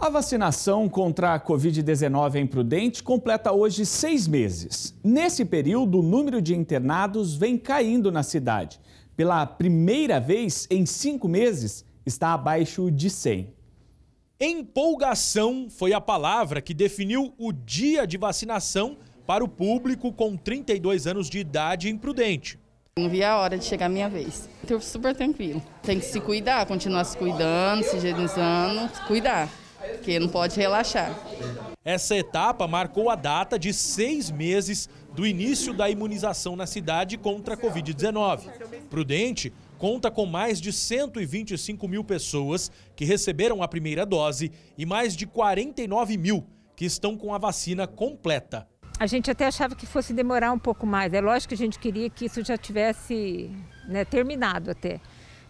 A vacinação contra a Covid-19 em é Prudente completa hoje seis meses. Nesse período, o número de internados vem caindo na cidade. Pela primeira vez em cinco meses, está abaixo de 100. Empolgação foi a palavra que definiu o dia de vacinação para o público com 32 anos de idade em Prudente. Não vi a hora de chegar a minha vez. Estou super tranquilo. Tem que se cuidar, continuar se cuidando, se higienizando, se cuidar porque não pode relaxar. Essa etapa marcou a data de seis meses do início da imunização na cidade contra a Covid-19. Prudente conta com mais de 125 mil pessoas que receberam a primeira dose e mais de 49 mil que estão com a vacina completa. A gente até achava que fosse demorar um pouco mais. É lógico que a gente queria que isso já tivesse né, terminado até.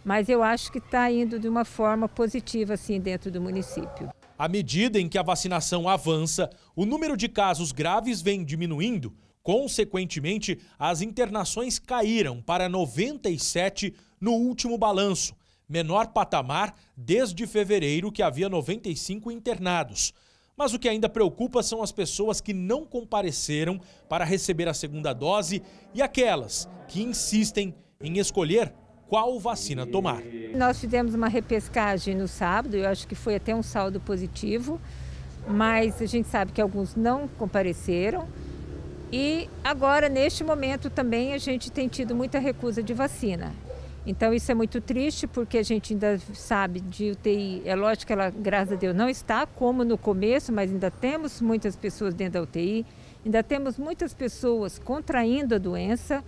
Mas eu acho que está indo de uma forma positiva assim dentro do município. À medida em que a vacinação avança, o número de casos graves vem diminuindo. Consequentemente, as internações caíram para 97 no último balanço, menor patamar desde fevereiro, que havia 95 internados. Mas o que ainda preocupa são as pessoas que não compareceram para receber a segunda dose e aquelas que insistem em escolher qual vacina tomar. Nós fizemos uma repescagem no sábado, eu acho que foi até um saldo positivo, mas a gente sabe que alguns não compareceram. E agora, neste momento, também a gente tem tido muita recusa de vacina. Então, isso é muito triste, porque a gente ainda sabe de UTI. É lógico que ela, graças a Deus, não está como no começo, mas ainda temos muitas pessoas dentro da UTI, ainda temos muitas pessoas contraindo a doença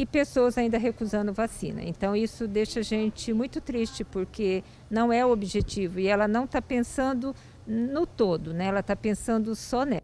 e pessoas ainda recusando vacina. Então isso deixa a gente muito triste porque não é o objetivo e ela não está pensando no todo, né? Ela está pensando só nela.